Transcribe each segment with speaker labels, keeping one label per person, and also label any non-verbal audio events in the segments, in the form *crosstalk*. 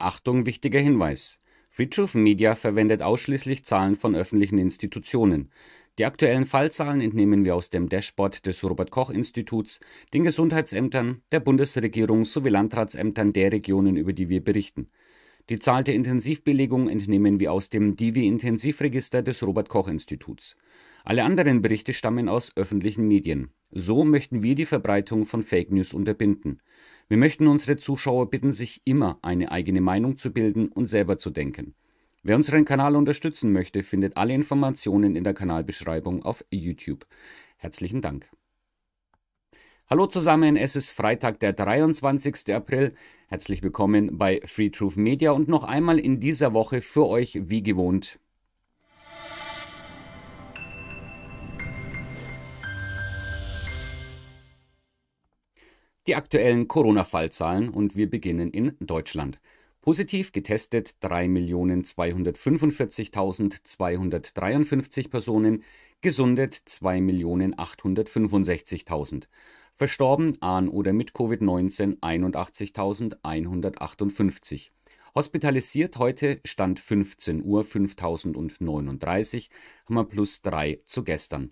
Speaker 1: Achtung, wichtiger Hinweis. Vitruv Media verwendet ausschließlich Zahlen von öffentlichen Institutionen. Die aktuellen Fallzahlen entnehmen wir aus dem Dashboard des Robert-Koch-Instituts, den Gesundheitsämtern, der Bundesregierung sowie Landratsämtern der Regionen, über die wir berichten. Die Zahl der Intensivbelegung entnehmen wir aus dem Divi-Intensivregister des Robert-Koch-Instituts. Alle anderen Berichte stammen aus öffentlichen Medien so möchten wir die Verbreitung von Fake News unterbinden. Wir möchten unsere Zuschauer bitten, sich immer eine eigene Meinung zu bilden und selber zu denken. Wer unseren Kanal unterstützen möchte, findet alle Informationen in der Kanalbeschreibung auf YouTube. Herzlichen Dank. Hallo zusammen, es ist Freitag, der 23. April. Herzlich willkommen bei Free Truth Media und noch einmal in dieser Woche für euch wie gewohnt die aktuellen Corona-Fallzahlen und wir beginnen in Deutschland. Positiv getestet 3.245.253 Personen, gesundet 2.865.000. Verstorben an oder mit Covid-19 81.158. Hospitalisiert heute Stand 15 Uhr 5039, haben wir plus 3 zu gestern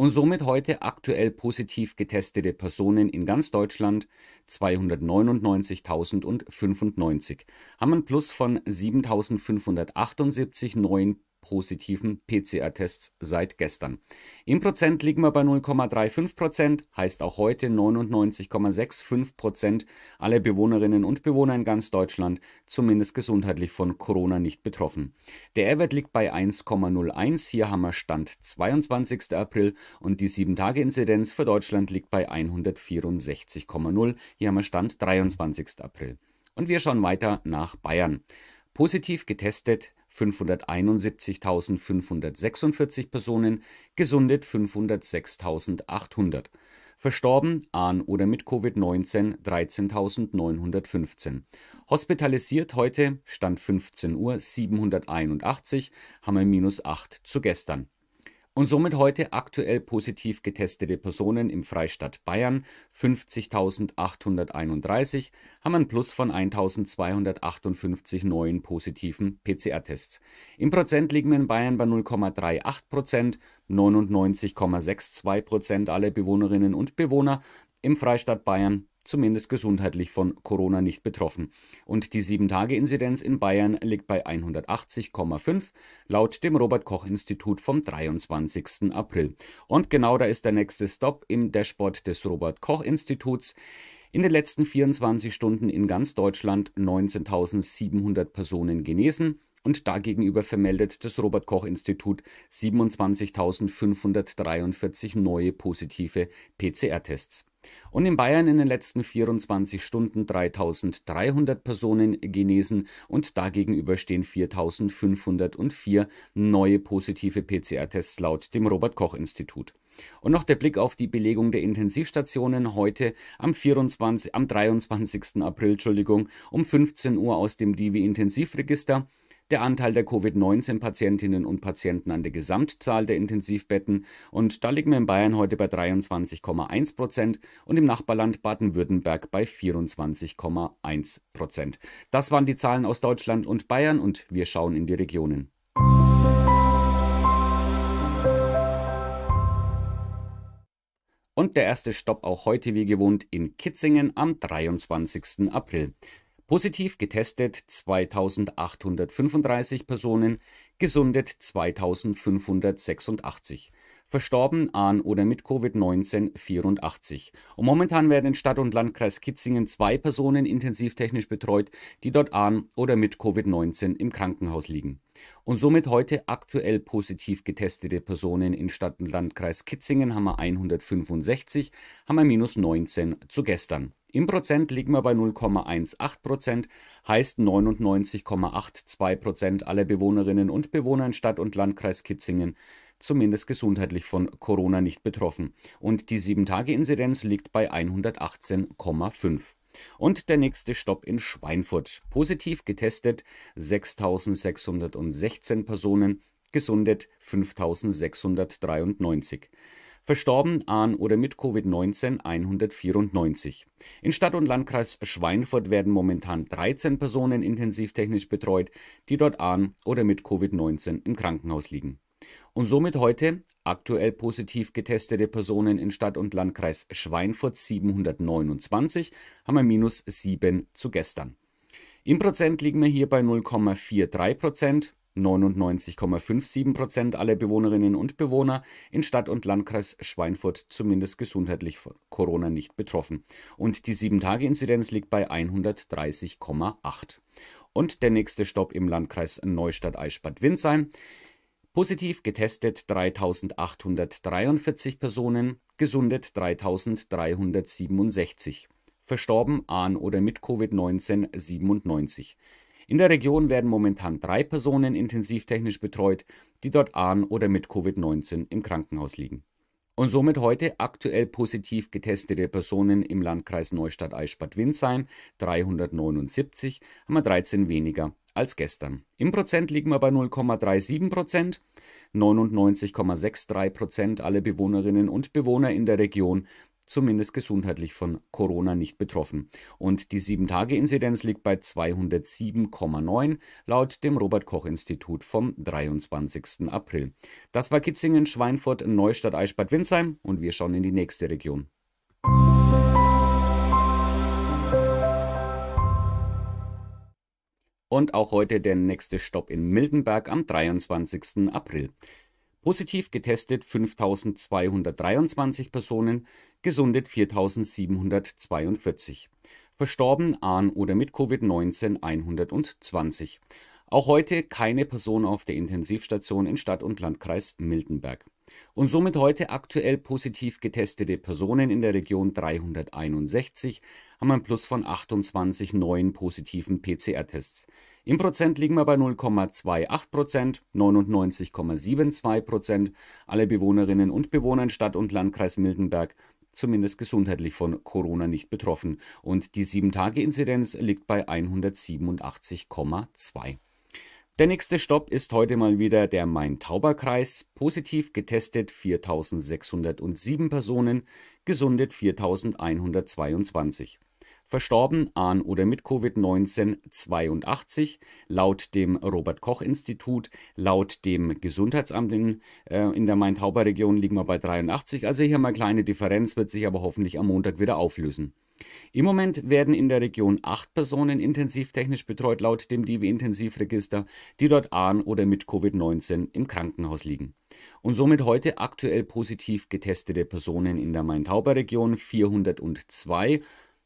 Speaker 1: und somit heute aktuell positiv getestete Personen in ganz Deutschland 299.095 haben ein Plus von 7.578 neuen positiven PCR-Tests seit gestern. Im Prozent liegen wir bei 0,35 Prozent, heißt auch heute 99,65 Prozent aller Bewohnerinnen und Bewohner in ganz Deutschland zumindest gesundheitlich von Corona nicht betroffen. Der R-Wert liegt bei 1,01, hier haben wir Stand 22. April und die 7-Tage-Inzidenz für Deutschland liegt bei 164,0, hier haben wir Stand 23. April. Und wir schauen weiter nach Bayern. Positiv getestet 571.546 Personen, gesundet 506.800. Verstorben an oder mit Covid-19 13.915. Hospitalisiert heute, Stand 15 Uhr 781, haben wir minus 8 zu gestern und somit heute aktuell positiv getestete Personen im Freistaat Bayern 50.831 haben einen Plus von 1.258 neuen positiven PCR-Tests. Im Prozent liegen wir in Bayern bei 0,38 Prozent, 99,62 Prozent aller Bewohnerinnen und Bewohner im Freistaat Bayern zumindest gesundheitlich von Corona nicht betroffen. Und die 7-Tage-Inzidenz in Bayern liegt bei 180,5 laut dem Robert Koch Institut vom 23. April. Und genau da ist der nächste Stop im Dashboard des Robert Koch Instituts. In den letzten 24 Stunden in ganz Deutschland 19.700 Personen genesen, und dagegenüber vermeldet das Robert Koch Institut 27.543 neue positive PCR-Tests. Und in Bayern in den letzten 24 Stunden 3300 Personen genesen und dagegenüber stehen 4504 neue positive PCR-Tests laut dem Robert Koch Institut. Und noch der Blick auf die Belegung der Intensivstationen heute am, 24, am 23. April Entschuldigung, um 15 Uhr aus dem DIVI Intensivregister der Anteil der Covid-19-Patientinnen und Patienten an der Gesamtzahl der Intensivbetten. Und da liegen wir in Bayern heute bei 23,1 Prozent und im Nachbarland Baden-Württemberg bei 24,1 Prozent. Das waren die Zahlen aus Deutschland und Bayern und wir schauen in die Regionen. Und der erste Stopp auch heute wie gewohnt in Kitzingen am 23. April. Positiv getestet 2835 Personen, gesundet 2586. Verstorben an oder mit Covid-19 84. Und momentan werden in Stadt und Landkreis Kitzingen zwei Personen intensivtechnisch betreut, die dort an oder mit Covid-19 im Krankenhaus liegen. Und somit heute aktuell positiv getestete Personen in Stadt und Landkreis Kitzingen haben wir 165, haben wir minus 19 zu gestern. Im Prozent liegen wir bei 0,18 Prozent, heißt 99,82 Prozent aller Bewohnerinnen und Bewohner in Stadt und Landkreis Kitzingen zumindest gesundheitlich von Corona nicht betroffen. Und die 7-Tage-Inzidenz liegt bei 118,5. Und der nächste Stopp in Schweinfurt. Positiv getestet 6616 Personen, gesundet 5693 verstorben an oder mit Covid-19 194. In Stadt und Landkreis Schweinfurt werden momentan 13 Personen intensivtechnisch betreut, die dort an oder mit Covid-19 im Krankenhaus liegen. Und somit heute aktuell positiv getestete Personen in Stadt und Landkreis Schweinfurt 729, haben wir minus 7 zu gestern. Im Prozent liegen wir hier bei 0,43 Prozent. 99,57 Prozent aller Bewohnerinnen und Bewohner in Stadt und Landkreis Schweinfurt zumindest gesundheitlich von Corona nicht betroffen. Und die 7-Tage-Inzidenz liegt bei 130,8. Und der nächste Stopp im Landkreis Neustadt-Eichstadt-Windsheim. Positiv getestet 3843 Personen, gesundet 3367. Verstorben an oder mit Covid-19 97. In der Region werden momentan drei Personen intensivtechnisch betreut, die dort an oder mit Covid-19 im Krankenhaus liegen. Und somit heute aktuell positiv getestete Personen im Landkreis Neustadt-Eichstadt-Winsheim 379, haben wir 13 weniger als gestern. Im Prozent liegen wir bei 0,37 Prozent. 99,63 Prozent aller Bewohnerinnen und Bewohner in der Region zumindest gesundheitlich von Corona nicht betroffen. Und die 7-Tage-Inzidenz liegt bei 207,9 laut dem Robert-Koch-Institut vom 23. April. Das war Kitzingen, Schweinfurt, Neustadt, Eichstadt, Windsheim und wir schauen in die nächste Region. Und auch heute der nächste Stopp in Mildenberg am 23. April. Positiv getestet 5223 Personen, gesundet 4742. Verstorben an oder mit Covid-19 120. Auch heute keine Person auf der Intensivstation in Stadt und Landkreis Miltenberg und somit heute aktuell positiv getestete Personen in der Region 361 haben ein Plus von 28 neuen positiven PCR-Tests. Im Prozent liegen wir bei 0,28 Prozent, 99,72 Prozent Alle Bewohnerinnen und Bewohner in Stadt und Landkreis Mildenberg zumindest gesundheitlich von Corona nicht betroffen und die 7-Tage-Inzidenz liegt bei 187,2. Der nächste Stopp ist heute mal wieder der Main-Tauber-Kreis. Positiv getestet 4607 Personen, gesundet 4122. Verstorben an oder mit Covid-19 82, laut dem Robert-Koch-Institut, laut dem Gesundheitsamt in, äh, in der Main-Tauber-Region liegen wir bei 83. Also hier mal kleine Differenz, wird sich aber hoffentlich am Montag wieder auflösen. Im Moment werden in der Region acht Personen intensivtechnisch betreut laut dem divi intensivregister die dort an oder mit Covid-19 im Krankenhaus liegen. Und somit heute aktuell positiv getestete Personen in der Main-Tauber-Region 402,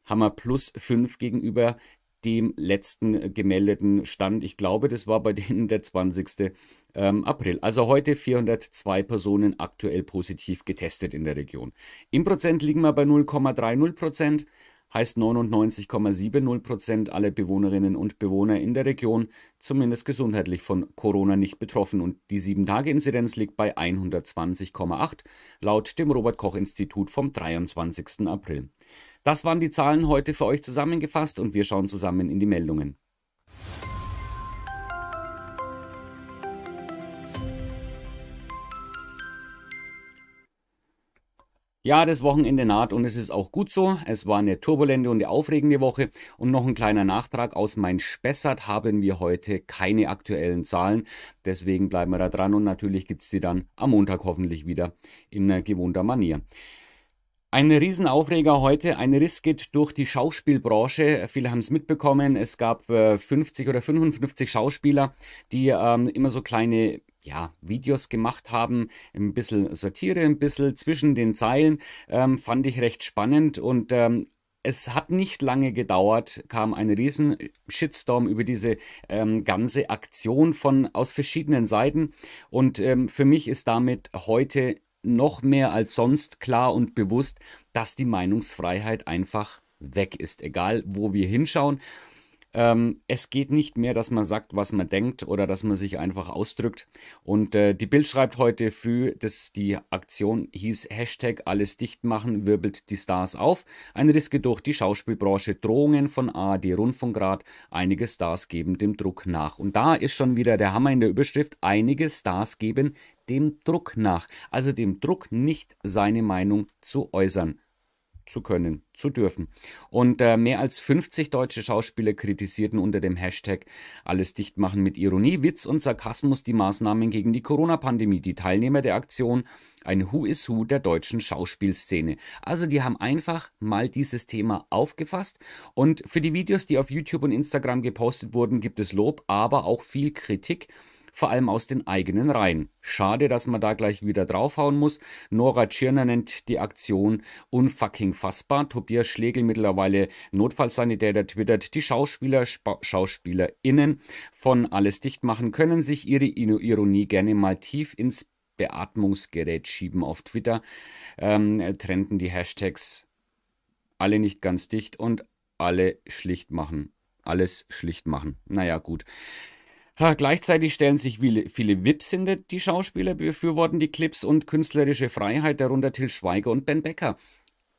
Speaker 1: haben wir plus 5 gegenüber dem letzten gemeldeten Stand. Ich glaube, das war bei denen der 20. Ähm, April. Also heute 402 Personen aktuell positiv getestet in der Region. Im Prozent liegen wir bei 0,30 Prozent heißt 99,70 Prozent aller Bewohnerinnen und Bewohner in der Region zumindest gesundheitlich von Corona nicht betroffen und die 7-Tage-Inzidenz liegt bei 120,8 laut dem Robert-Koch-Institut vom 23. April. Das waren die Zahlen heute für euch zusammengefasst und wir schauen zusammen in die Meldungen. Ja, das Wochenende naht und es ist auch gut so. Es war eine turbulente und eine aufregende Woche. Und noch ein kleiner Nachtrag aus Mein Spessart haben wir heute keine aktuellen Zahlen. Deswegen bleiben wir da dran und natürlich gibt es sie dann am Montag hoffentlich wieder in äh, gewohnter Manier. Ein Riesenaufreger heute, ein Riss geht durch die Schauspielbranche. Viele haben es mitbekommen. Es gab 50 äh, oder 55 Schauspieler, die ähm, immer so kleine ja, Videos gemacht haben, ein bisschen Satire, ein bisschen zwischen den Zeilen, ähm, fand ich recht spannend und ähm, es hat nicht lange gedauert, kam ein riesen Shitstorm über diese ähm, ganze Aktion von aus verschiedenen Seiten und ähm, für mich ist damit heute noch mehr als sonst klar und bewusst, dass die Meinungsfreiheit einfach weg ist, egal wo wir hinschauen. Ähm, es geht nicht mehr, dass man sagt, was man denkt oder dass man sich einfach ausdrückt. Und äh, die Bild schreibt heute früh, dass die Aktion hieß Hashtag alles dicht machen, wirbelt die Stars auf. Ein Riske durch die Schauspielbranche, Drohungen von ARD Rundfunkrat, einige Stars geben dem Druck nach. Und da ist schon wieder der Hammer in der Überschrift, einige Stars geben dem Druck nach. Also dem Druck nicht seine Meinung zu äußern zu können, zu dürfen. Und äh, mehr als 50 deutsche Schauspieler kritisierten unter dem Hashtag Alles dicht machen mit Ironie, Witz und Sarkasmus die Maßnahmen gegen die Corona-Pandemie. Die Teilnehmer der Aktion ein Who is Who der deutschen Schauspielszene. Also die haben einfach mal dieses Thema aufgefasst und für die Videos, die auf YouTube und Instagram gepostet wurden, gibt es Lob, aber auch viel Kritik vor allem aus den eigenen Reihen. Schade, dass man da gleich wieder draufhauen muss. Nora Tschirner nennt die Aktion unfucking fassbar. Tobias Schlegel, mittlerweile Notfallsanitäter, twittert, die Schauspieler, Spa SchauspielerInnen von Alles dicht machen können sich ihre Ironie gerne mal tief ins Beatmungsgerät schieben. Auf Twitter ähm, trennten die Hashtags alle nicht ganz dicht und alle schlicht machen. Alles schlicht machen. Naja, gut. Ha, gleichzeitig stellen sich viele, viele Vips hinter die Schauspieler, befürworten die Clips und künstlerische Freiheit, darunter Till Schweiger und Ben Becker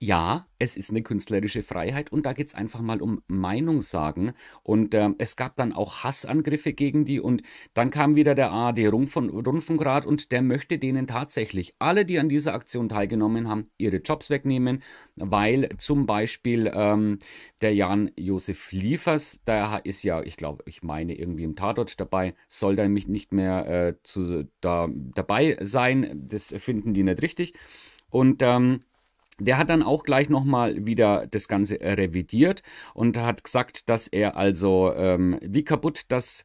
Speaker 1: ja, es ist eine künstlerische Freiheit und da geht es einfach mal um Meinung sagen. Und äh, es gab dann auch Hassangriffe gegen die und dann kam wieder der ARD Rundfunkrat und der möchte denen tatsächlich alle, die an dieser Aktion teilgenommen haben, ihre Jobs wegnehmen, weil zum Beispiel ähm, der Jan Josef Liefers, der ist ja, ich glaube, ich meine irgendwie im Tatort dabei, soll da mich nicht mehr äh, zu, da, dabei sein. Das finden die nicht richtig. Und ähm, der hat dann auch gleich nochmal wieder das Ganze äh, revidiert und hat gesagt, dass er also, ähm, wie kaputt das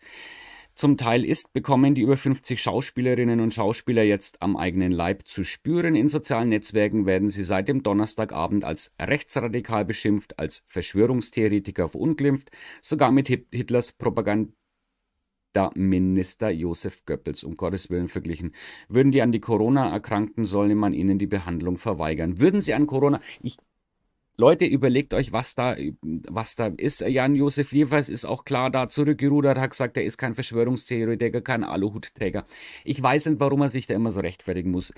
Speaker 1: zum Teil ist, bekommen die über 50 Schauspielerinnen und Schauspieler jetzt am eigenen Leib zu spüren. In sozialen Netzwerken werden sie seit dem Donnerstagabend als rechtsradikal beschimpft, als Verschwörungstheoretiker verunglimpft, sogar mit Hitlers Propaganda Minister Josef Goebbels um Gottes Willen verglichen. Würden die an die Corona erkrankten, solle man ihnen die Behandlung verweigern. Würden sie an Corona, ich Leute, überlegt euch, was da, was da ist. Jan-Josef Liefers ist auch klar da zurückgerudert, hat gesagt, er ist kein Verschwörungstheoretiker, kein Aluhutträger. Ich weiß nicht, warum er sich da immer so rechtfertigen muss.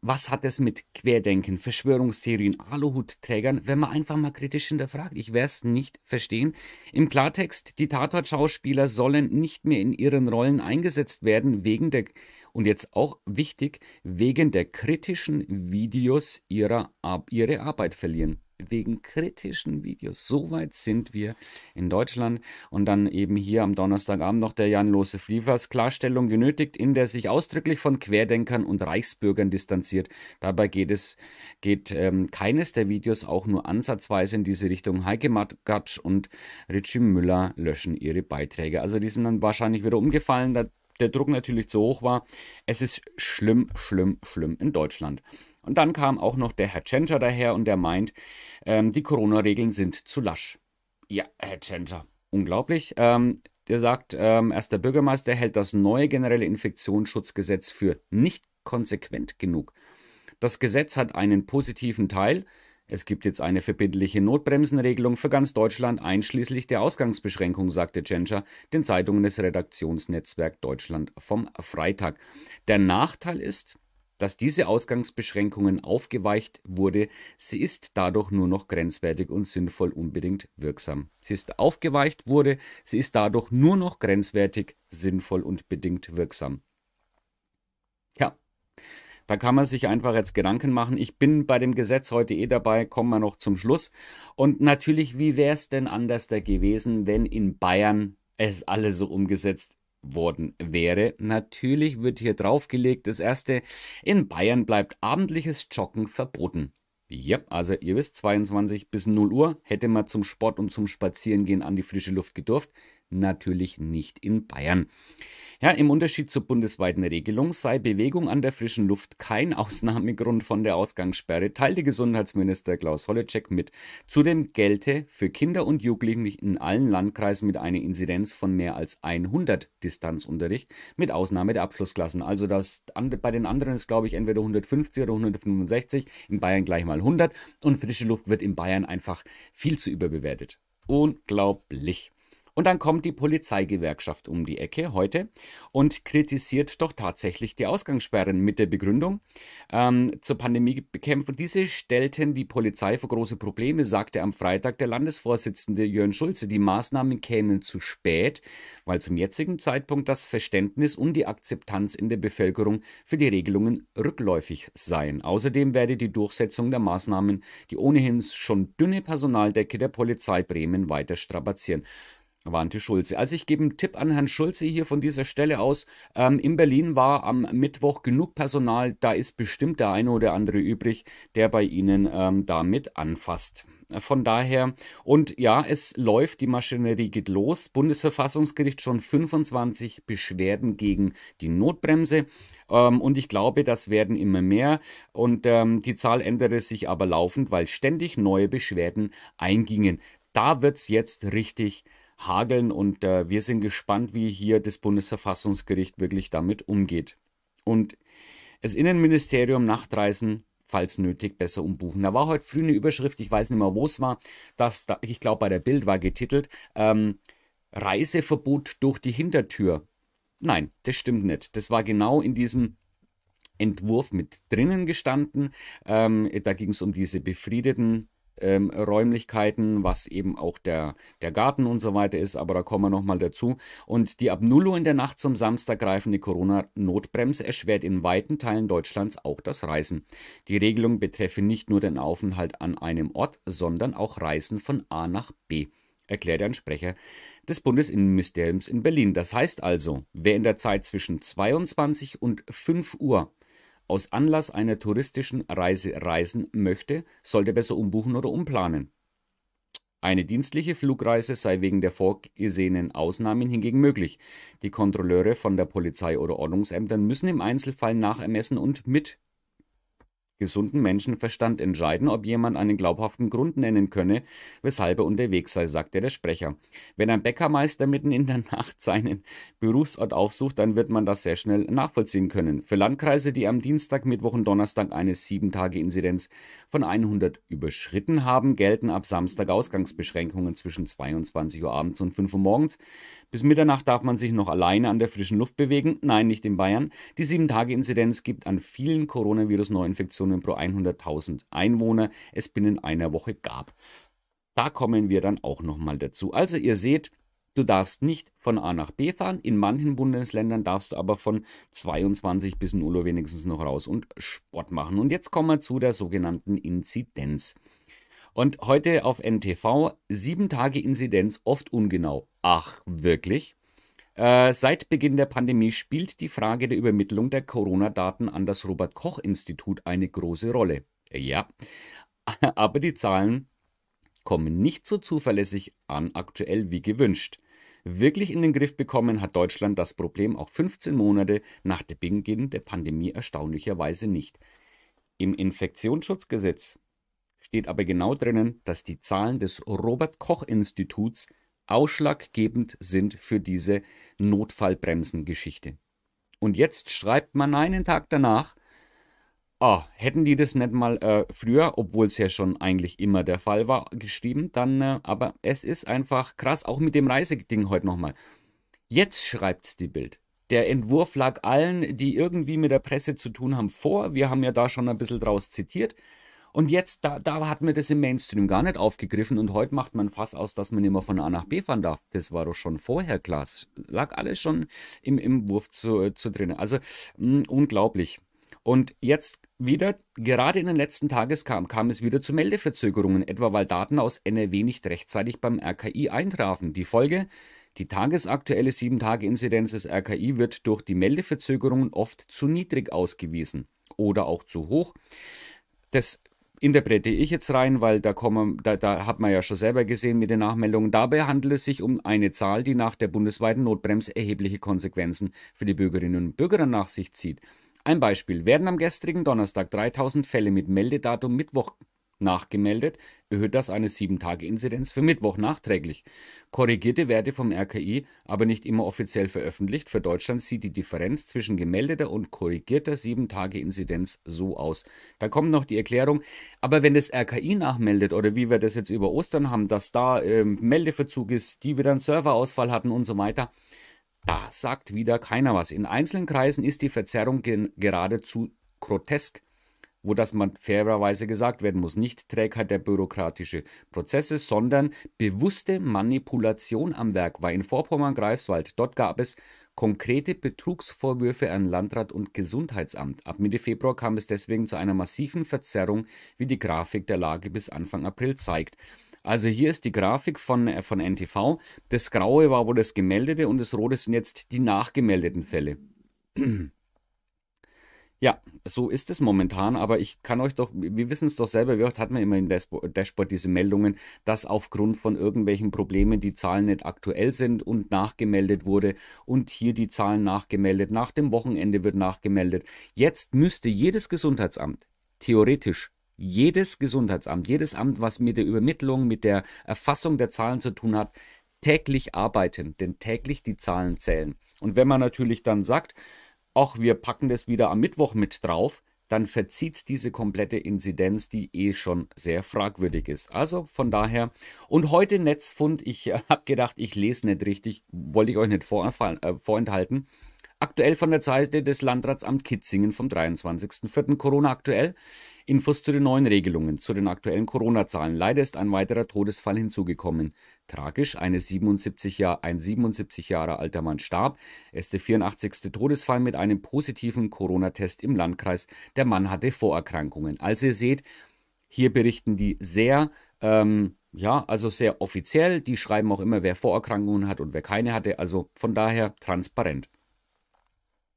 Speaker 1: Was hat es mit Querdenken, Verschwörungstheorien, Aluhutträgern, wenn man einfach mal kritisch hinterfragt? Ich werde es nicht verstehen. Im Klartext, die Tatort-Schauspieler sollen nicht mehr in ihren Rollen eingesetzt werden, wegen der, und jetzt auch wichtig, wegen der kritischen Videos ihrer, ihre Arbeit verlieren wegen kritischen Videos. So weit sind wir in Deutschland. Und dann eben hier am Donnerstagabend noch der jan Lose Liefers Klarstellung genötigt, in der sich ausdrücklich von Querdenkern und Reichsbürgern distanziert. Dabei geht es, geht ähm, keines der Videos auch nur ansatzweise in diese Richtung. Heike Magatsch und Richie Müller löschen ihre Beiträge. Also die sind dann wahrscheinlich wieder umgefallen, da der Druck natürlich zu hoch war. Es ist schlimm, schlimm, schlimm in Deutschland. Und dann kam auch noch der Herr Tschentscher daher und der meint, ähm, die Corona-Regeln sind zu lasch. Ja, Herr Tschentscher, unglaublich. Ähm, der sagt, ähm, erst der Bürgermeister hält das neue generelle Infektionsschutzgesetz für nicht konsequent genug. Das Gesetz hat einen positiven Teil. Es gibt jetzt eine verbindliche Notbremsenregelung für ganz Deutschland einschließlich der Ausgangsbeschränkung, sagte Tschentscher den Zeitungen des Redaktionsnetzwerk Deutschland vom Freitag. Der Nachteil ist, dass diese Ausgangsbeschränkungen aufgeweicht wurde, sie ist dadurch nur noch grenzwertig und sinnvoll unbedingt wirksam. Sie ist aufgeweicht wurde, sie ist dadurch nur noch grenzwertig, sinnvoll und bedingt wirksam. Ja, da kann man sich einfach jetzt Gedanken machen. Ich bin bei dem Gesetz heute eh dabei, kommen wir noch zum Schluss. Und natürlich, wie wäre es denn anders da gewesen, wenn in Bayern es alle so umgesetzt worden wäre. Natürlich wird hier draufgelegt, das erste, in Bayern bleibt abendliches Joggen verboten. Ja, also ihr wisst, 22 bis 0 Uhr hätte man zum Sport und zum Spazierengehen an die frische Luft gedurft natürlich nicht in Bayern. Ja, im Unterschied zur bundesweiten Regelung sei Bewegung an der frischen Luft kein Ausnahmegrund von der Ausgangssperre, teilte Gesundheitsminister Klaus Holleczek mit. Zudem gelte für Kinder und Jugendliche in allen Landkreisen mit einer Inzidenz von mehr als 100 Distanzunterricht, mit Ausnahme der Abschlussklassen. Also das, bei den anderen ist, glaube ich, entweder 150 oder 165, in Bayern gleich mal 100 und frische Luft wird in Bayern einfach viel zu überbewertet. Unglaublich. Und dann kommt die Polizeigewerkschaft um die Ecke heute und kritisiert doch tatsächlich die Ausgangssperren mit der Begründung ähm, zur Pandemiebekämpfung. Diese stellten die Polizei vor große Probleme, sagte am Freitag der Landesvorsitzende Jörn Schulze. Die Maßnahmen kämen zu spät, weil zum jetzigen Zeitpunkt das Verständnis und die Akzeptanz in der Bevölkerung für die Regelungen rückläufig seien. Außerdem werde die Durchsetzung der Maßnahmen die ohnehin schon dünne Personaldecke der Polizei Bremen weiter strapazieren warnte Schulze. Also ich gebe einen Tipp an Herrn Schulze hier von dieser Stelle aus. Ähm, in Berlin war am Mittwoch genug Personal, da ist bestimmt der eine oder andere übrig, der bei Ihnen ähm, damit anfasst. Äh, von daher, und ja, es läuft, die Maschinerie geht los. Bundesverfassungsgericht schon 25 Beschwerden gegen die Notbremse. Ähm, und ich glaube, das werden immer mehr. Und ähm, die Zahl änderte sich aber laufend, weil ständig neue Beschwerden eingingen. Da wird es jetzt richtig hageln. Und äh, wir sind gespannt, wie hier das Bundesverfassungsgericht wirklich damit umgeht. Und das Innenministerium Nachtreisen, falls nötig, besser umbuchen. Da war heute früh eine Überschrift, ich weiß nicht mehr, wo es war, dass da, ich glaube, bei der Bild war getitelt, ähm, Reiseverbot durch die Hintertür. Nein, das stimmt nicht. Das war genau in diesem Entwurf mit drinnen gestanden. Ähm, da ging es um diese befriedeten ähm, Räumlichkeiten, was eben auch der, der Garten und so weiter ist, aber da kommen wir nochmal dazu. Und die ab 0 Uhr in der Nacht zum Samstag greifende Corona-Notbremse erschwert in weiten Teilen Deutschlands auch das Reisen. Die Regelung betreffe nicht nur den Aufenthalt an einem Ort, sondern auch Reisen von A nach B erklärt ein Sprecher des Bundesinnenministeriums in Berlin. Das heißt also, wer in der Zeit zwischen 22 und 5 Uhr aus Anlass einer touristischen Reise reisen möchte, sollte besser umbuchen oder umplanen. Eine dienstliche Flugreise sei wegen der vorgesehenen Ausnahmen hingegen möglich. Die Kontrolleure von der Polizei oder Ordnungsämtern müssen im Einzelfall nachermessen und mit gesunden Menschenverstand entscheiden, ob jemand einen glaubhaften Grund nennen könne, weshalb er unterwegs sei, sagte der Sprecher. Wenn ein Bäckermeister mitten in der *laughs* Nacht seinen Berufsort aufsucht, dann wird man das sehr schnell nachvollziehen können. Für Landkreise, die am Dienstag, Mittwoch und Donnerstag eine 7-Tage-Inzidenz von 100 überschritten haben, gelten ab Samstag Ausgangsbeschränkungen zwischen 22 Uhr abends und 5 Uhr morgens bis Mitternacht darf man sich noch alleine an der frischen Luft bewegen. Nein, nicht in Bayern. Die 7-Tage-Inzidenz gibt an vielen Coronavirus-Neuinfektionen pro 100.000 Einwohner es binnen einer Woche gab. Da kommen wir dann auch nochmal dazu. Also ihr seht, du darfst nicht von A nach B fahren. In manchen Bundesländern darfst du aber von 22 bis 0 Uhr wenigstens noch raus und Sport machen. Und jetzt kommen wir zu der sogenannten Inzidenz. Und heute auf NTV 7 Tage Inzidenz, oft ungenau. Ach, wirklich? Äh, seit Beginn der Pandemie spielt die Frage der Übermittlung der Corona-Daten an das Robert Koch-Institut eine große Rolle. Äh, ja, *laughs* aber die Zahlen kommen nicht so zuverlässig an aktuell wie gewünscht. Wirklich in den Griff bekommen hat Deutschland das Problem auch 15 Monate nach dem Beginn der Pandemie erstaunlicherweise nicht. Im Infektionsschutzgesetz steht aber genau drinnen, dass die Zahlen des Robert Koch Instituts ausschlaggebend sind für diese Notfallbremsengeschichte. Und jetzt schreibt man einen Tag danach, ah, hätten die das nicht mal äh, früher, obwohl es ja schon eigentlich immer der Fall war, geschrieben, dann, äh, aber es ist einfach krass, auch mit dem Reiseding heute nochmal. Jetzt schreibt es die Bild. Der Entwurf lag allen, die irgendwie mit der Presse zu tun haben, vor. Wir haben ja da schon ein bisschen draus zitiert. Und jetzt, da, da hat man das im Mainstream gar nicht aufgegriffen und heute macht man Fass aus, dass man immer von A nach B fahren darf. Das war doch schon vorher klar. Es lag alles schon im, im Wurf zu, zu drin. Also mh, mm, unglaublich. Und jetzt wieder, gerade in den letzten Tagen kam, kam es wieder zu Meldeverzögerungen, etwa weil Daten aus NRW nicht rechtzeitig beim RKI eintrafen. Die Folge, die tagesaktuelle 7-Tage-Inzidenz des RKI wird durch die Meldeverzögerungen oft zu niedrig ausgewiesen oder auch zu hoch. Das interpretiere ich jetzt rein, weil da, kommen, da, da hat man ja schon selber gesehen mit den Nachmeldungen. Dabei handelt es sich um eine Zahl, die nach der bundesweiten Notbremse erhebliche Konsequenzen für die Bürgerinnen und Bürger nach sich zieht. Ein Beispiel: Werden am gestrigen Donnerstag 3000 Fälle mit Meldedatum Mittwoch nachgemeldet, erhöht das eine 7-Tage-Inzidenz für Mittwoch nachträglich. Korrigierte Werte vom RKI, aber nicht immer offiziell veröffentlicht, für Deutschland sieht die Differenz zwischen gemeldeter und korrigierter 7-Tage-Inzidenz so aus. Da kommt noch die Erklärung, aber wenn das RKI nachmeldet oder wie wir das jetzt über Ostern haben, dass da äh, Meldeverzug ist, die wieder einen Serverausfall hatten und so weiter, da sagt wieder keiner was. In einzelnen Kreisen ist die Verzerrung geradezu grotesk wo das man fairerweise gesagt werden muss, nicht Trägheit der bürokratischen Prozesse, sondern bewusste Manipulation am Werk war in Vorpommern-Greifswald. Dort gab es konkrete Betrugsvorwürfe an Landrat und Gesundheitsamt. Ab Mitte Februar kam es deswegen zu einer massiven Verzerrung, wie die Grafik der Lage bis Anfang April zeigt. Also hier ist die Grafik von, äh, von NTV. Das Graue war wohl das Gemeldete und das Rote sind jetzt die nachgemeldeten Fälle. Ja, so ist es momentan, aber ich kann euch doch, wir wissen es doch selber, wie oft hat man immer im Dashboard diese Meldungen, dass aufgrund von irgendwelchen Problemen die Zahlen nicht aktuell sind und nachgemeldet wurde und hier die Zahlen nachgemeldet, nach dem Wochenende wird nachgemeldet. Jetzt müsste jedes Gesundheitsamt theoretisch jedes Gesundheitsamt, jedes Amt, was mit der Übermittlung, mit der Erfassung der Zahlen zu tun hat, täglich arbeiten, denn täglich die Zahlen zählen. Und wenn man natürlich dann sagt, ach, wir packen das wieder am Mittwoch mit drauf, dann verzieht diese komplette Inzidenz, die eh schon sehr fragwürdig ist. Also von daher. Und heute Netzfund, ich *laughs* habe gedacht, ich lese nicht richtig, wollte ich euch nicht äh, vorenthalten. Aktuell von der Seite des Landratsamt Kitzingen vom 23.04. Corona aktuell. Infos zu den neuen Regelungen, zu den aktuellen Corona-Zahlen. Leider ist ein weiterer Todesfall hinzugekommen. Tragisch, 77 Jahr, ein 77 Jahre alter Mann starb. Es ist der 84. Todesfall mit einem positiven Corona-Test im Landkreis. Der Mann hatte Vorerkrankungen. Also ihr seht, hier berichten die sehr ähm, ja, also sehr offiziell. Die schreiben auch immer, wer Vorerkrankungen hat und wer keine hatte. Also von daher transparent.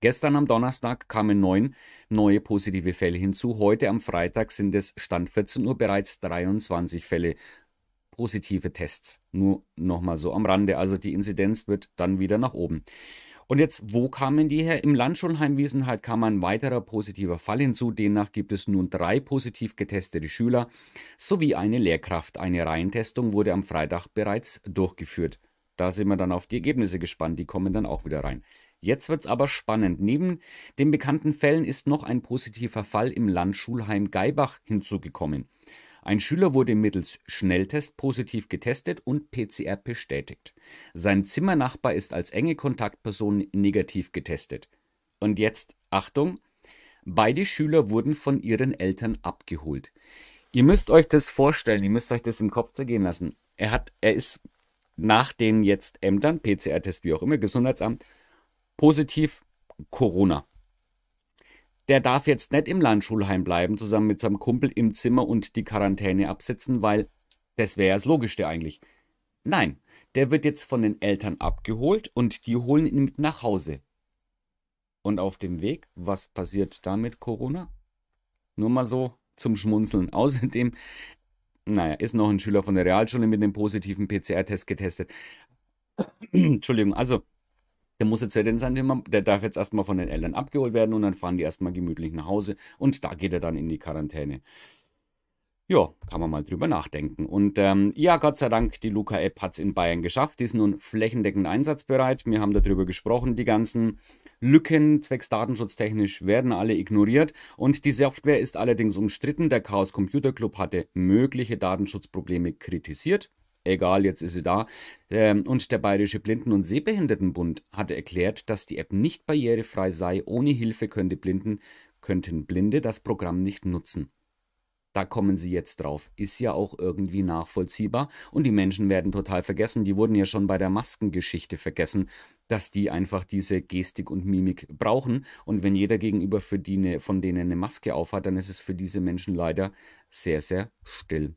Speaker 1: Gestern am Donnerstag kamen neun neue positive Fälle hinzu. Heute am Freitag sind es Stand 14 Uhr bereits 23 Fälle positive Tests. Nur nochmal so am Rande. Also die Inzidenz wird dann wieder nach oben. Und jetzt, wo kamen die her? Im Land kam ein weiterer positiver Fall hinzu. Demnach gibt es nun drei positiv getestete Schüler sowie eine Lehrkraft. Eine Reihentestung wurde am Freitag bereits durchgeführt. Da sind wir dann auf die Ergebnisse gespannt. Die kommen dann auch wieder rein. Jetzt wird's aber spannend. Neben den bekannten Fällen ist noch ein positiver Fall im Landschulheim Geibach hinzugekommen. Ein Schüler wurde mittels Schnelltest positiv getestet und PCR bestätigt. Sein Zimmernachbar ist als enge Kontaktperson negativ getestet. Und jetzt Achtung, beide Schüler wurden von ihren Eltern abgeholt. Ihr müsst euch das vorstellen, ihr müsst euch das im Kopf zergehen lassen. Er hat, er ist nach den jetzt Ämtern, PCR-Test, wie auch immer, Gesundheitsamt, positiv Corona. Der darf jetzt nicht im Landschulheim bleiben, zusammen mit seinem Kumpel im Zimmer und die Quarantäne absitzen, weil das wäre ja das Logischste eigentlich. Nein, der wird jetzt von den Eltern abgeholt und die holen ihn mit nach Hause. Und auf dem Weg, was passiert da mit Corona? Nur mal so zum Schmunzeln. *laughs* Außerdem, naja, ist noch ein Schüler von der Realschule mit dem positiven PCR-Test getestet. *clears throat* Entschuldigung, also der muss jetzt ja denn sein, der darf jetzt erstmal von den Eltern abgeholt werden und dann fahren die erstmal gemütlich nach Hause und da geht er dann in die Quarantäne. Ja, kann man mal drüber nachdenken. Und ähm, ja, Gott sei Dank, die Luca-App hat es in Bayern geschafft. Die ist nun flächendeckend einsatzbereit. Wir haben darüber gesprochen. Die ganzen Lücken zwecks datenschutztechnisch werden alle ignoriert. Und die Software ist allerdings umstritten. Der Chaos Computer Club hatte mögliche Datenschutzprobleme kritisiert. Egal, jetzt ist sie da. Ähm, und der Bayerische Blinden- und Sehbehindertenbund hatte erklärt, dass die App nicht barrierefrei sei. Ohne Hilfe könnte Blinden, könnten Blinde das Programm nicht nutzen. Da kommen sie jetzt drauf. Ist ja auch irgendwie nachvollziehbar. Und die Menschen werden total vergessen. Die wurden ja schon bei der Maskengeschichte vergessen, dass die einfach diese Gestik und Mimik brauchen. Und wenn jeder gegenüber für die ne, von denen eine Maske aufhat, dann ist es für diese Menschen leider sehr, sehr still.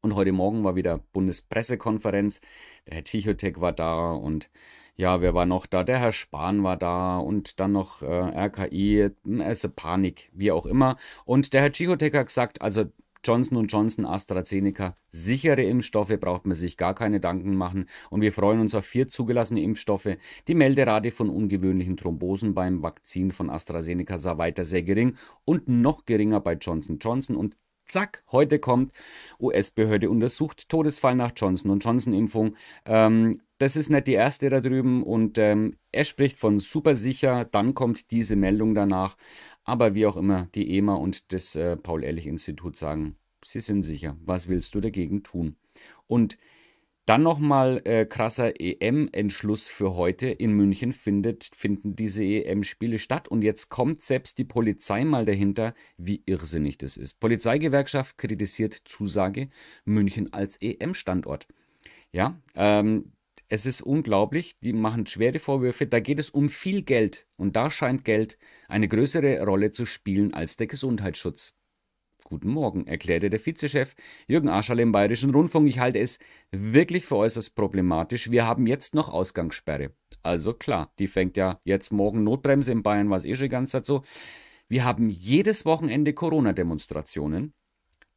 Speaker 1: Und heute Morgen war wieder Bundespressekonferenz. Der Herr Tichotek war da und ja, wer war noch da? Der Herr Spahn war da und dann noch äh, RKI, also hm, Panik, wie auch immer. Und der Herr Tichotek hat gesagt, also Johnson Johnson, AstraZeneca, sichere Impfstoffe, braucht man sich gar keine Gedanken machen. Und wir freuen uns auf vier zugelassene Impfstoffe. Die Melderate von ungewöhnlichen Thrombosen beim Vakzin von AstraZeneca sah weiter sehr gering und noch geringer bei Johnson Johnson. Und zack, heute kommt, US-Behörde untersucht Todesfall nach Johnson Johnson-Impfung. Ähm, das ist nicht die erste da drüben und ähm, er spricht von super sicher, dann kommt diese Meldung danach. Aber wie auch immer, die EMA und das äh, Paul-Ehrlich-Institut sagen, sie sind sicher. Was willst du dagegen tun? Und dann nochmal äh, krasser EM-Entschluss für heute. In München findet, finden diese EM-Spiele statt und jetzt kommt selbst die Polizei mal dahinter, wie irrsinnig das ist. Polizeigewerkschaft kritisiert Zusage München als EM-Standort. Ja, ähm, es ist unglaublich, die machen schwere Vorwürfe. Da geht es um viel Geld und da scheint Geld eine größere Rolle zu spielen als der Gesundheitsschutz. Guten Morgen, erklärte der Vizechef Jürgen Ascherle im Bayerischen Rundfunk. Ich halte es wirklich für äußerst problematisch. Wir haben jetzt noch Ausgangssperre. Also klar, die fängt ja jetzt morgen Notbremse in Bayern, war es eh schon ganz so. Wir haben jedes Wochenende Corona-Demonstrationen.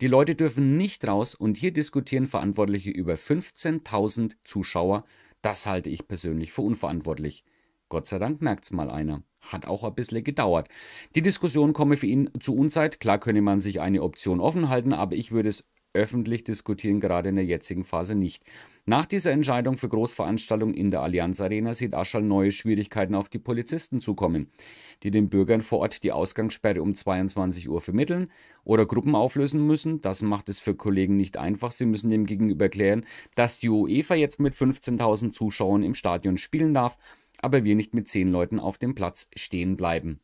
Speaker 1: Die Leute dürfen nicht raus und hier diskutieren Verantwortliche über 15.000 Zuschauer. Das halte ich persönlich für unverantwortlich. Gott sei Dank merkt's mal einer. Hat auch ein bisschen gedauert. Die Diskussion komme für ihn zu Unzeit. Klar könne man sich eine Option offen halten, aber ich würde es öffentlich diskutieren, gerade in der jetzigen Phase nicht. Nach dieser Entscheidung für Großveranstaltungen in der Allianz Arena sieht Aschal neue Schwierigkeiten auf die Polizisten zukommen, die den Bürgern vor Ort die Ausgangssperre um 22 Uhr vermitteln oder Gruppen auflösen müssen. Das macht es für Kollegen nicht einfach. Sie müssen dem gegenüber klären, dass die UEFA jetzt mit 15.000 Zuschauern im Stadion spielen darf aber wir nicht mit zehn Leuten auf dem Platz stehen bleiben.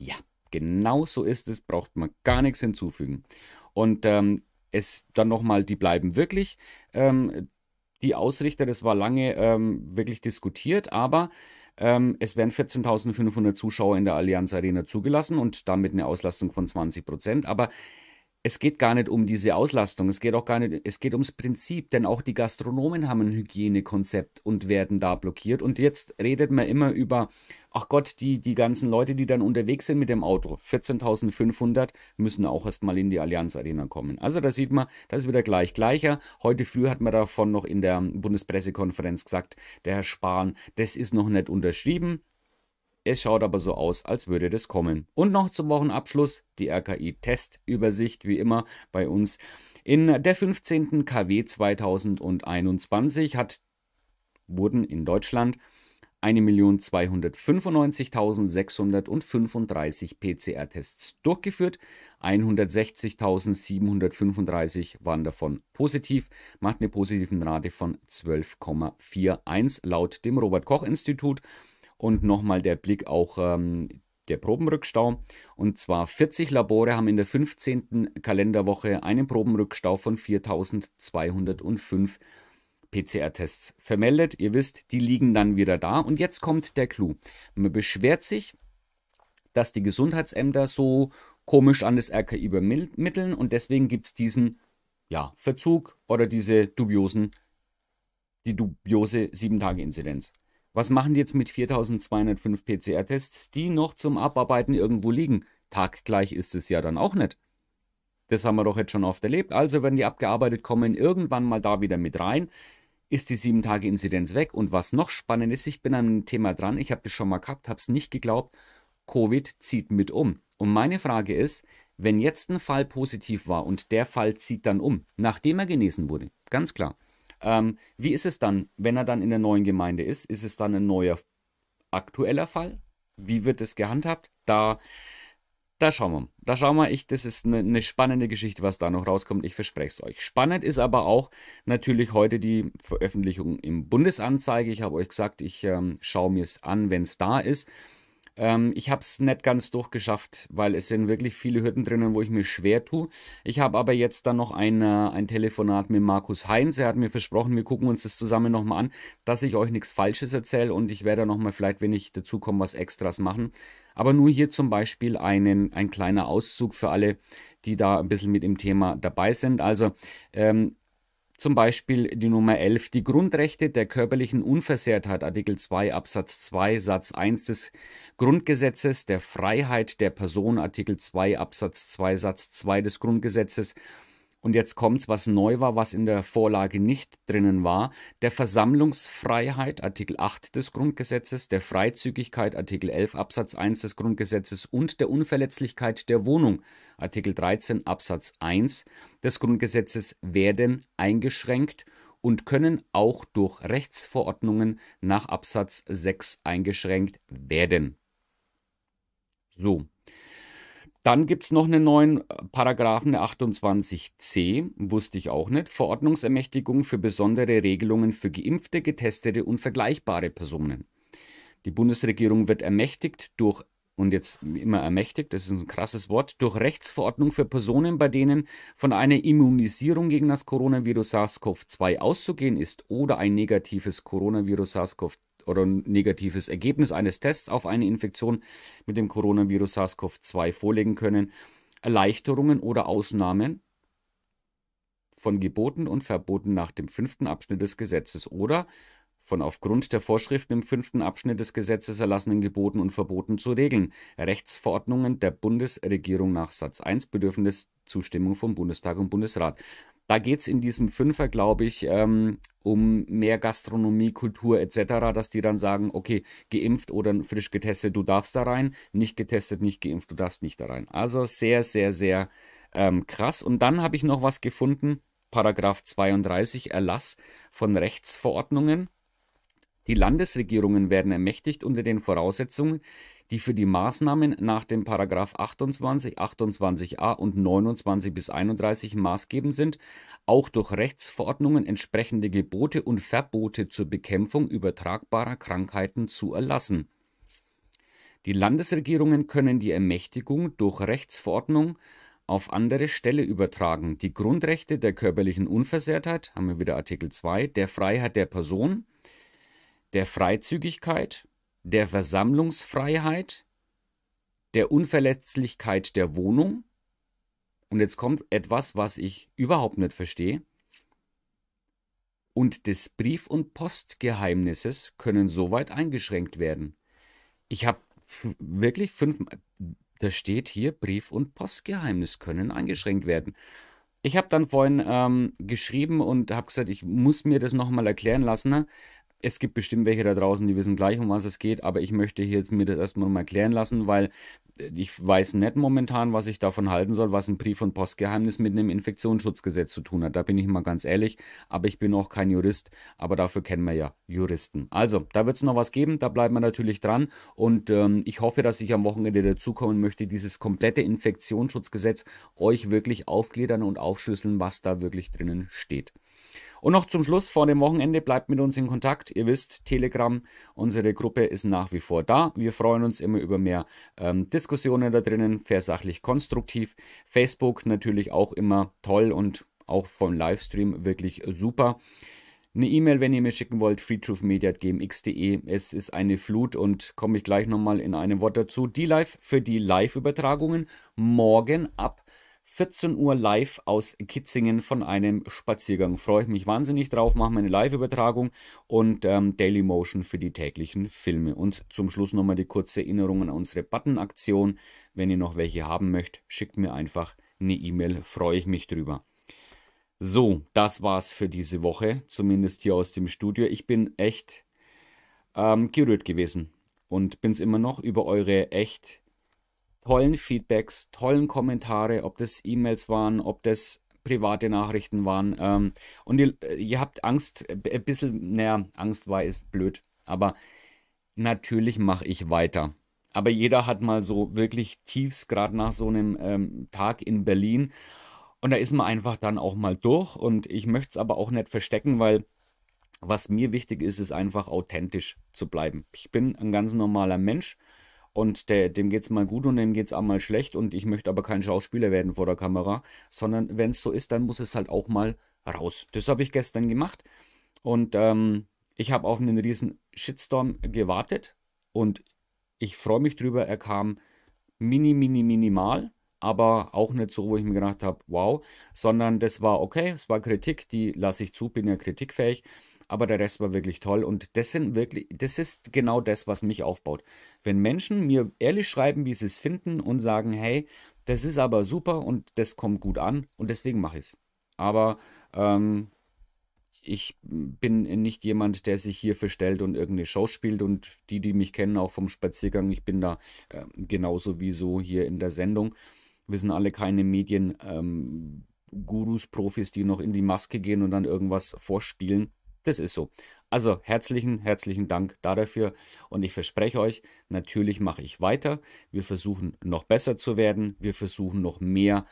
Speaker 1: Ja, genau so ist es, braucht man gar nichts hinzufügen. Und ähm, es dann nochmal, die bleiben wirklich. Ähm, die Ausrichter, das war lange ähm, wirklich diskutiert, aber ähm, es werden 14.500 Zuschauer in der Allianz Arena zugelassen und damit eine Auslastung von 20 Prozent. Aber es geht gar nicht um diese Auslastung, es geht auch gar nicht, es geht ums Prinzip, denn auch die Gastronomen haben ein Hygienekonzept und werden da blockiert. Und jetzt redet man immer über, ach Gott, die, die ganzen Leute, die dann unterwegs sind mit dem Auto, 14.500 müssen auch erstmal in die Allianz Arena kommen. Also da sieht man, das ist wieder gleich gleicher. Heute früh hat man davon noch in der Bundespressekonferenz gesagt, der Herr Spahn, das ist noch nicht unterschrieben. Es schaut aber so aus, als würde das kommen. Und noch zum Wochenabschluss die RKI-Testübersicht, wie immer bei uns. In der 15. KW 2021 hat, wurden in Deutschland 1.295.635 PCR-Tests durchgeführt. 160.735 waren davon positiv, macht eine positiven Rate von 12,41 laut dem Robert Koch Institut und nochmal der Blick auch ähm, der Probenrückstau. Und zwar 40 Labore haben in der 15. Kalenderwoche einen Probenrückstau von 4205 PCR-Tests vermeldet. Ihr wisst, die liegen dann wieder da. Und jetzt kommt der Clou. Man beschwert sich, dass die Gesundheitsämter so komisch an das RKI übermitteln und deswegen gibt es diesen ja, Verzug oder diese dubiosen, die dubiose 7-Tage-Inzidenz. Was machen die jetzt mit 4205 PCR-Tests, die noch zum Abarbeiten irgendwo liegen? Taggleich ist es ja dann auch nicht. Das haben wir doch jetzt schon oft erlebt. Also werden die abgearbeitet, kommen irgendwann mal da wieder mit rein. Ist die 7-Tage-Inzidenz weg? Und was noch spannend ist, ich bin an einem Thema dran, ich habe das schon mal gehabt, habe es nicht geglaubt. Covid zieht mit um. Und meine Frage ist, wenn jetzt ein Fall positiv war und der Fall zieht dann um, nachdem er genesen wurde, ganz klar, ähm, wie ist es dann, wenn er dann in der neuen Gemeinde ist? Ist es dann ein neuer aktueller Fall? Wie wird es gehandhabt? Da, da schauen wir. Da schauen wir. Ich, das ist eine, eine spannende Geschichte, was da noch rauskommt. Ich verspreche es euch. Spannend ist aber auch natürlich heute die Veröffentlichung im Bundesanzeige. Ich habe euch gesagt, ich ähm, schaue mir es an, wenn es da ist. Ähm, ich habe es nicht ganz durchgeschafft, weil es sind wirklich viele Hürden drinnen, wo ich mir schwer tue. Ich habe aber jetzt dann noch ein, äh, ein Telefonat mit Markus Heinz. Er hat mir versprochen, wir gucken uns das zusammen nochmal an, dass ich euch nichts Falsches erzähle und ich werde nochmal vielleicht, wenn ich dazu komme, was Extras machen. Aber nur hier zum Beispiel einen, ein kleiner Auszug für alle, die da ein bisschen mit im Thema dabei sind. Also ähm, zum Beispiel die Nummer 11, die Grundrechte der körperlichen Unversehrtheit, Artikel 2 Absatz 2 Satz 1 des Grundgesetzes, der Freiheit der Person, Artikel 2 Absatz 2 Satz 2 des Grundgesetzes und jetzt kommt's, was neu war, was in der Vorlage nicht drinnen war, der Versammlungsfreiheit, Artikel 8 des Grundgesetzes, der Freizügigkeit, Artikel 11 Absatz 1 des Grundgesetzes und der Unverletzlichkeit der Wohnung, Artikel 13 Absatz 1 des Grundgesetzes werden eingeschränkt und können auch durch Rechtsverordnungen nach Absatz 6 eingeschränkt werden. So, dann gibt es noch einen neuen äh, Paragraphen 28c, wusste ich auch nicht, Verordnungsermächtigung für besondere Regelungen für geimpfte, getestete und vergleichbare Personen. Die Bundesregierung wird ermächtigt durch, und jetzt immer ermächtigt, das ist ein krasses Wort, durch Rechtsverordnung für Personen, bei denen von einer Immunisierung gegen das Coronavirus SARS-CoV-2 auszugehen ist oder ein negatives Coronavirus SARS-CoV-2 oder ein negatives Ergebnis eines Tests auf eine Infektion mit dem Coronavirus SARS-CoV-2 vorlegen können. Erleichterungen oder Ausnahmen von Geboten und Verboten nach dem fünften Abschnitt des Gesetzes oder von aufgrund der Vorschriften im fünften Abschnitt des Gesetzes erlassenen Geboten und Verboten zu regeln. Rechtsverordnungen der Bundesregierung nach Satz 1 bedürfen des Zustimmung vom Bundestag und Bundesrat. Da geht es in diesem Fünfer, glaube ich, ähm, um mehr Gastronomie, Kultur etc., dass die dann sagen, okay, geimpft oder frisch getestet, du darfst da rein, nicht getestet, nicht geimpft, du darfst nicht da rein. Also sehr, sehr, sehr ähm, krass. Und dann habe ich noch was gefunden, Paragraph 32 Erlass von Rechtsverordnungen. Die Landesregierungen werden ermächtigt unter den Voraussetzungen, die für die Maßnahmen nach dem Paragraf 28, 28a und 29 bis 31 maßgebend sind, auch durch Rechtsverordnungen entsprechende Gebote und Verbote zur Bekämpfung übertragbarer Krankheiten zu erlassen. Die Landesregierungen können die Ermächtigung durch Rechtsverordnung auf andere Stelle übertragen. Die Grundrechte der körperlichen Unversehrtheit, haben wir wieder Artikel 2, der Freiheit der Person, der Freizügigkeit, der Versammlungsfreiheit, der Unverletzlichkeit der Wohnung. Und jetzt kommt etwas, was ich überhaupt nicht verstehe. Und des Brief- und Postgeheimnisses können soweit eingeschränkt werden. Ich habe wirklich fünf. Da steht hier, Brief- und Postgeheimnis können eingeschränkt werden. Ich habe dann vorhin ähm, geschrieben und habe gesagt, ich muss mir das nochmal erklären lassen, ne? es gibt bestimmt welche da draußen, die wissen gleich, um was es geht, aber ich möchte hier mir das erstmal mal klären lassen, weil äh, ich weiß nicht momentan, was ich davon halten soll, was ein Brief- und Postgeheimnis mit einem Infektionsschutzgesetz zu tun hat. Da bin ich mal ganz ehrlich, aber ich bin auch kein Jurist, aber dafür kennen wir ja Juristen. Also, da wird es noch was geben, da bleiben wir natürlich dran und ähm, ich hoffe, dass ich am Wochenende dazukommen möchte, dieses komplette Infektionsschutzgesetz euch wirklich aufgliedern und aufschlüsseln, was da wirklich drinnen steht. Und noch zum Schluss vor dem Wochenende bleibt mit uns in Kontakt. Ihr wisst, Telegram, unsere Gruppe ist nach wie vor da. Wir freuen uns immer über mehr ähm, Diskussionen da drinnen, versachlich konstruktiv. Facebook natürlich auch immer toll und auch vom Livestream wirklich super. Eine E-Mail, wenn ihr mir schicken wollt, freetruthmedia.gmx.de. Es ist eine Flut und komme ich gleich nochmal in einem Wort dazu. Die Live für die Live-Übertragungen morgen ab 14 Uhr live aus Kitzingen von einem Spaziergang. Freue ich mich wahnsinnig drauf, mache meine Live-Übertragung und ähm, Daily Motion für die täglichen Filme. Und zum Schluss nochmal die kurze Erinnerung an unsere Button-Aktion. Wenn ihr noch welche haben möchtet, schickt mir einfach eine E-Mail, freue ich mich drüber. So, das war's für diese Woche, zumindest hier aus dem Studio. Ich bin echt ähm, gerührt gewesen und bin es immer noch über eure echt tollen Feedbacks, tollen Kommentare, ob das E-Mails waren, ob das private Nachrichten waren. Ähm, und ihr, äh, ihr, habt Angst, ein äh, bisschen, naja, Angst war ist blöd, aber natürlich mache ich weiter. Aber jeder hat mal so wirklich tiefs, gerade nach so einem ähm, Tag in Berlin. Und da ist man einfach dann auch mal durch. Und ich möchte es aber auch nicht verstecken, weil was mir wichtig ist, ist einfach authentisch zu bleiben. Ich bin ein ganz normaler Mensch und der, dem es mal gut und dem geht es auch mal schlecht und ich möchte aber kein Schauspieler werden vor der Kamera, sondern wenn es so ist, dann muss es halt auch mal raus. Das habe ich gestern gemacht und ähm, ich habe auf einen riesen Shitstorm gewartet und ich freue mich drüber. Er kam mini, mini, minimal, aber auch nicht so, wo ich mir gedacht habe, wow, sondern das war okay, es war Kritik, die lasse ich zu, bin ja kritikfähig aber der Rest war wirklich toll und das sind wirklich, das ist genau das, was mich aufbaut. Wenn Menschen mir ehrlich schreiben, wie sie es finden und sagen, hey, das ist aber super und das kommt gut an und deswegen mache ich es. Aber ähm, ich bin nicht jemand, der sich hier verstellt und irgendeine Show spielt und die, die mich kennen, auch vom Spaziergang, ich bin da äh, genauso wie so hier in der Sendung, Wir sind alle keine Medien. Ähm, Gurus, Profis, die noch in die Maske gehen und dann irgendwas vorspielen. Das ist so. Also herzlichen, herzlichen Dank da dafür. Und ich verspreche euch, natürlich mache ich weiter. Wir versuchen noch besser zu werden. Wir versuchen noch mehr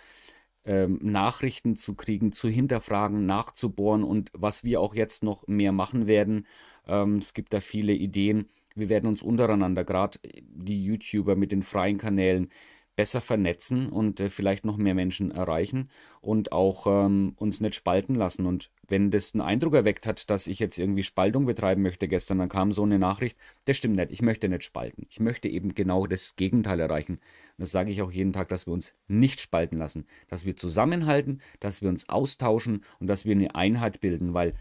Speaker 1: ähm, Nachrichten zu kriegen, zu hinterfragen, nachzubohren und was wir auch jetzt noch mehr machen werden. Ähm, es gibt da viele Ideen. Wir werden uns untereinander, gerade äh, die YouTuber mit den freien Kanälen, besser vernetzen und äh, vielleicht noch mehr Menschen erreichen und auch ähm, uns nicht spalten lassen. Und wenn das einen Eindruck erweckt hat, dass ich jetzt irgendwie Spaltung betreiben möchte gestern, dann kam so eine Nachricht, das stimmt nicht, ich möchte nicht spalten. Ich möchte eben genau das Gegenteil erreichen. Und das sage ich auch jeden Tag, dass wir uns nicht spalten lassen, dass wir zusammenhalten, dass wir uns austauschen und dass wir eine Einheit bilden, weil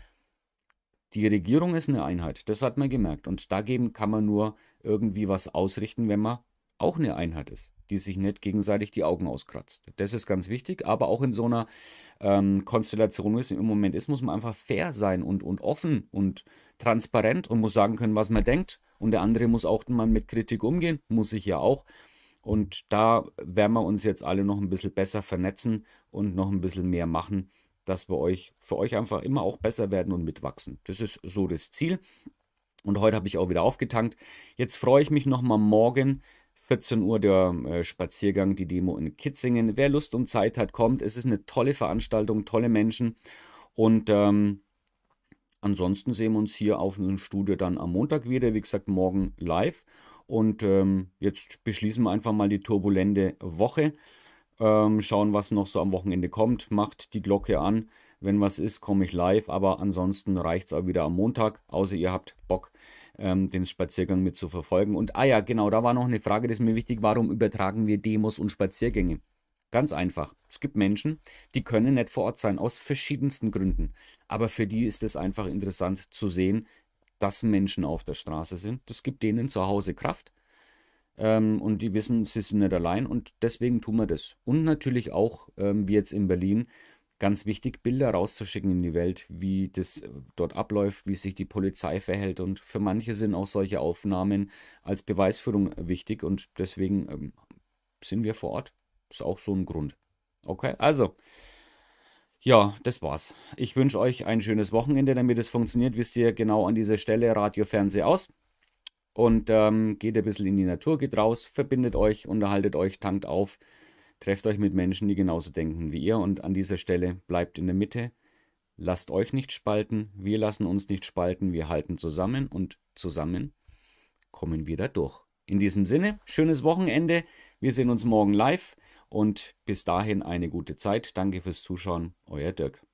Speaker 1: die Regierung ist eine Einheit, das hat man gemerkt. Und dagegen kann man nur irgendwie was ausrichten, wenn man auch eine Einheit ist die sich nicht gegenseitig die Augen auskratzt. Das ist ganz wichtig, aber auch in so einer ähm, Konstellation, wie es im Moment ist, muss man einfach fair sein und, und offen und transparent und muss sagen können, was man denkt. Und der andere muss auch mal mit Kritik umgehen, muss ich ja auch. Und da werden wir uns jetzt alle noch ein bisschen besser vernetzen und noch ein bisschen mehr machen, dass wir euch für euch einfach immer auch besser werden und mitwachsen. Das ist so das Ziel. Und heute habe ich auch wieder aufgetankt. Jetzt freue ich mich nochmal morgen 14 Uhr der äh, Spaziergang, die Demo in Kitzingen. Wer Lust und Zeit hat, kommt. Es ist eine tolle Veranstaltung, tolle Menschen. Und ähm, ansonsten sehen wir uns hier auf dem Studio dann am Montag wieder. Wie gesagt, morgen live. Und ähm, jetzt beschließen wir einfach mal die turbulente Woche. Ähm, schauen, was noch so am Wochenende kommt. Macht die Glocke an. Wenn was ist, komme ich live. Aber ansonsten reicht es auch wieder am Montag. Außer ihr habt Bock ähm, den Spaziergang mit zu verfolgen. Und ah ja, genau, da war noch eine Frage, das ist mir wichtig, warum übertragen wir Demos und Spaziergänge? Ganz einfach. Es gibt Menschen, die können nicht vor Ort sein, aus verschiedensten Gründen. Aber für die ist es einfach interessant zu sehen, dass Menschen auf der Straße sind. Das gibt denen zu Hause Kraft. Ähm, und die wissen, sie sind nicht allein und deswegen tun wir das. Und natürlich auch, ähm, wie jetzt in Berlin, ganz wichtig, Bilder rauszuschicken in die Welt, wie das äh, dort abläuft, wie sich die Polizei verhält. Und für manche sind auch solche Aufnahmen als Beweisführung äh, wichtig und deswegen ähm, sind wir vor Ort. Ist auch so ein Grund. Okay, also. Ja, das war's. Ich wünsche euch ein schönes Wochenende. Damit es funktioniert, wisst ihr genau an dieser Stelle Radio, Fernseh aus. Und ähm, geht ein bisschen in die Natur, geht raus, verbindet euch, unterhaltet euch, tankt auf. Trefft euch mit Menschen, die genauso denken wie ihr und an dieser Stelle bleibt in der Mitte. Lasst euch nicht spalten, wir lassen uns nicht spalten, wir halten zusammen und zusammen kommen wir da durch. In diesem Sinne, schönes Wochenende. Wir sehen uns morgen live und bis dahin eine gute Zeit. Danke fürs Zuschauen, euer Dirk.